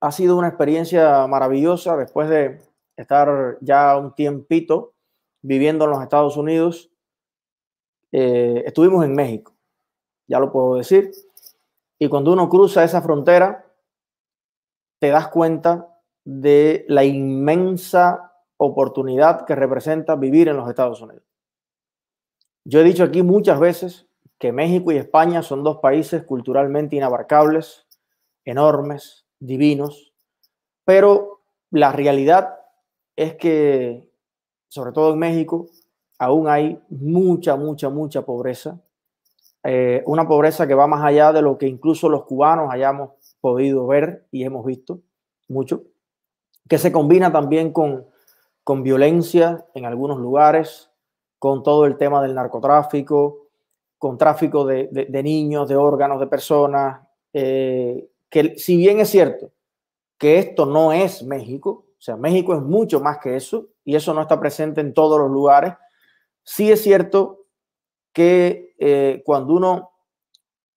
Ha sido una experiencia maravillosa después de estar ya un tiempito viviendo en los Estados Unidos. Eh, estuvimos en México, ya lo puedo decir. Y cuando uno cruza esa frontera, te das cuenta de la inmensa oportunidad que representa vivir en los Estados Unidos. Yo he dicho aquí muchas veces que México y España son dos países culturalmente inabarcables, enormes, divinos, pero la realidad es que, sobre todo en México, aún hay mucha, mucha, mucha pobreza. Eh, una pobreza que va más allá de lo que incluso los cubanos hayamos podido ver y hemos visto mucho, que se combina también con, con violencia en algunos lugares, con todo el tema del narcotráfico, con tráfico de, niños, de órganos, de personas, eh, que si bien es cierto que esto no es México, o sea, México es mucho más que eso, y eso no está presente en todos los lugares, sí es cierto que eh, cuando uno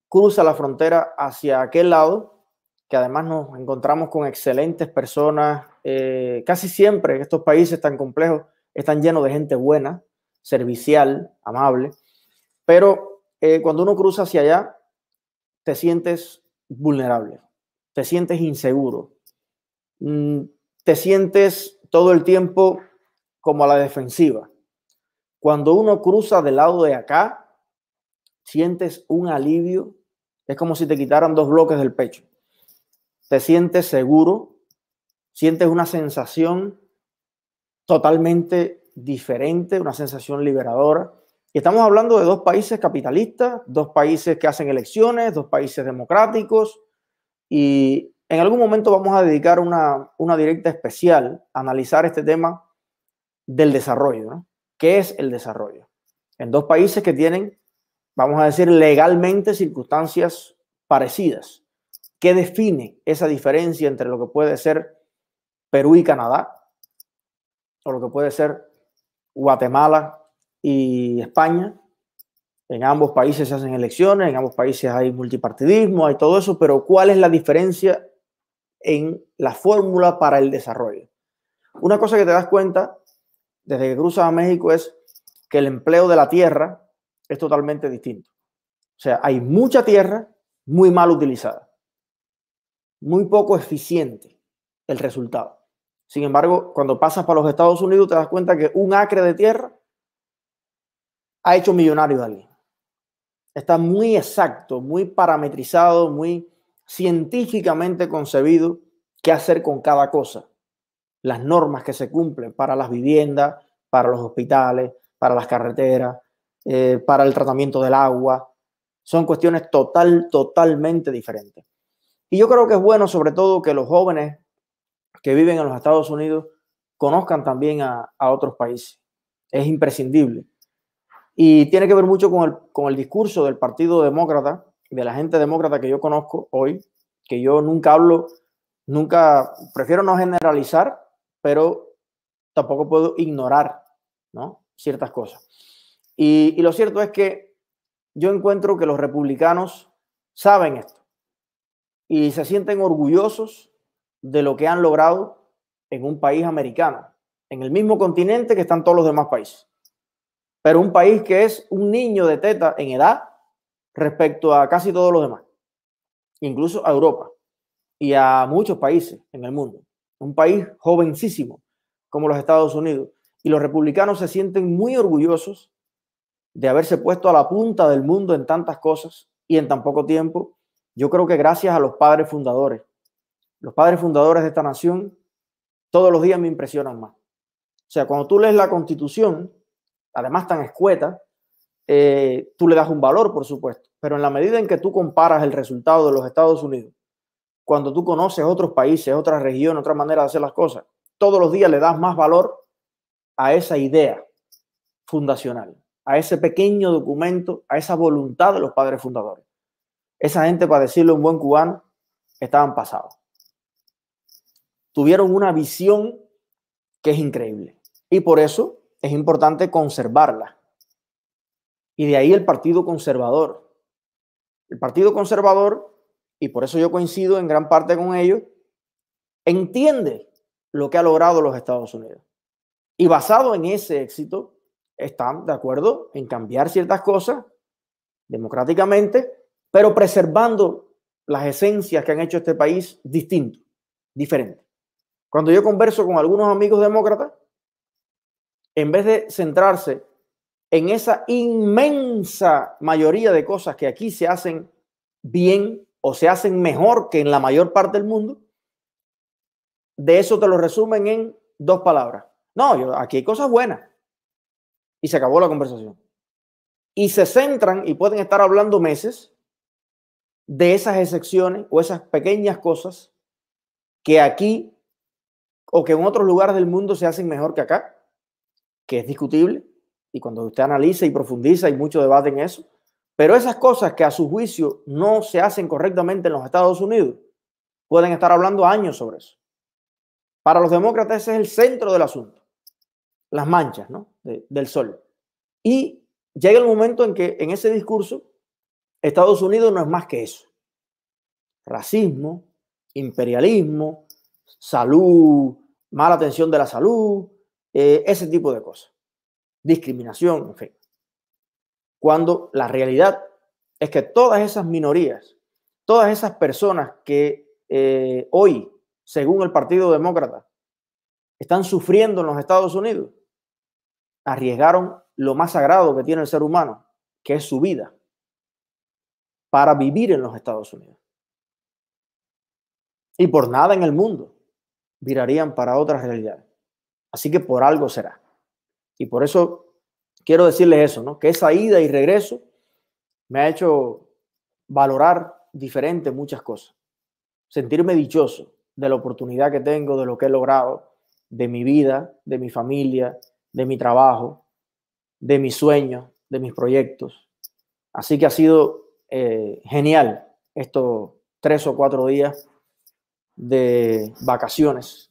cruza la frontera hacia aquel lado, que además nos encontramos con excelentes personas, eh, casi siempre en estos países tan complejos están llenos de gente buena, servicial, amable, pero eh, cuando uno cruza hacia allá, te sientes vulnerable, te sientes inseguro, mm, te sientes todo el tiempo como a la defensiva. Cuando uno cruza del lado de acá, sientes un alivio, es como si te quitaran dos bloques del pecho. Te sientes seguro, sientes una sensación totalmente diferente, una sensación liberadora. Y estamos hablando de dos países capitalistas, dos países que hacen elecciones, dos países democráticos. Y en algún momento vamos a dedicar una, directa especial a analizar este tema del desarrollo. ¿no? ¿Qué es el desarrollo? En dos países que tienen, vamos a decir, legalmente circunstancias parecidas. ¿Qué define esa diferencia entre lo que puede ser Perú y Canadá? O lo que puede ser Guatemala y España. En ambos países se hacen elecciones, en ambos países hay multipartidismo, hay todo eso, pero ¿cuál es la diferencia en la fórmula para el desarrollo? Una cosa que te das cuenta desde que cruzas a México es que el empleo de la tierra es totalmente distinto. O sea, hay mucha tierra muy mal utilizada, muy poco eficiente el resultado. Sin embargo, cuando pasas para los Estados Unidos te das cuenta que un acre de tierra ha hecho millonario a alguien. Está muy exacto, muy parametrizado, muy científicamente concebido qué hacer con cada cosa. Las normas que se cumplen para las viviendas, para los hospitales, para las carreteras, eh, para el tratamiento del agua. Son cuestiones total, totalmente diferentes. Y yo creo que es bueno, sobre todo, que los jóvenes que viven en los Estados Unidos conozcan también a otros países. Es imprescindible. Y tiene que ver mucho con el, discurso del Partido Demócrata, de la gente demócrata que yo conozco hoy, que yo nunca hablo, nunca, prefiero no generalizar, pero tampoco puedo ignorar ¿no? ciertas cosas. y lo cierto es que yo encuentro que los republicanos saben esto y se sienten orgullosos de lo que han logrado en un país americano, en el mismo continente que están todos los demás países pero un país que es un niño de teta en edad respecto a casi todos los demás, incluso a Europa y a muchos países en el mundo. Un país jovencísimo como los Estados Unidos. Y los republicanos se sienten muy orgullosos de haberse puesto a la punta del mundo en tantas cosas y en tan poco tiempo. Yo creo que gracias a los padres fundadores, los padres fundadores de esta nación, todos los días me impresionan más. O sea, cuando tú lees la constitución, además tan escueta, eh, tú le das un valor, por supuesto, pero en la medida en que tú comparas el resultado de los Estados Unidos, cuando tú conoces otros países, otras regiones, otra manera de hacer las cosas, todos los días le das más valor a esa idea fundacional, a ese pequeño documento, a esa voluntad de los padres fundadores. Esa gente, para decirle un buen cubano, estaban pasados. Tuvieron una visión que es increíble. Y por eso es importante conservarla. Y de ahí el Partido Conservador. El Partido Conservador, y por eso yo coincido en gran parte con ellos, entiende lo que ha logrado los Estados Unidos. Y basado en ese éxito, están de acuerdo en cambiar ciertas cosas democráticamente, pero preservando las esencias que han hecho este país distinto, diferente. Cuando yo converso con algunos amigos demócratas, en vez de centrarse en esa inmensa mayoría de cosas que aquí se hacen bien o se hacen mejor que en la mayor parte del mundo, de eso te lo resumen en dos palabras. No, yo, aquí hay cosas buenas. Y se acabó la conversación. Y se centran y pueden estar hablando meses de esas excepciones o esas pequeñas cosas que aquí o que en otros lugares del mundo se hacen mejor que acá que es discutible, y cuando usted analiza y profundiza, hay mucho debate en eso, pero esas cosas que a su juicio no se hacen correctamente en los Estados Unidos, pueden estar hablando años sobre eso. Para los demócratas ese es el centro del asunto, las manchas ¿no? del sol. Y llega el momento en que en ese discurso Estados Unidos no es más que eso. Racismo, imperialismo, salud, mala atención de la salud, eh, ese tipo de cosas. Discriminación, en fin. Cuando la realidad es que todas esas minorías, todas esas personas que eh, hoy, según el Partido Demócrata, están sufriendo en los Estados Unidos, arriesgaron lo más sagrado que tiene el ser humano, que es su vida, para vivir en los Estados Unidos. Y por nada en el mundo virarían para otras realidades. Así que por algo será. Y por eso quiero decirles eso, ¿no? Que esa ida y regreso me ha hecho valorar diferente muchas cosas. Sentirme dichoso de la oportunidad que tengo, de lo que he logrado, de mi vida, de mi familia, de mi trabajo, de mis sueños, de mis proyectos. Así que ha sido eh, genial estos tres o cuatro días de vacaciones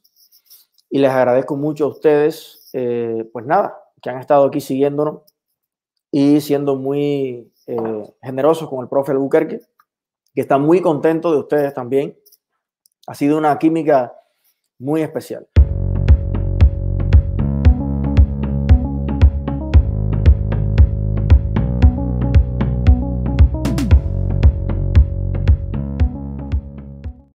y les agradezco mucho a ustedes, eh, pues nada, que han estado aquí siguiéndonos y siendo muy eh, generosos con el profe Albuquerque, que está muy contento de ustedes también. Ha sido una química muy especial.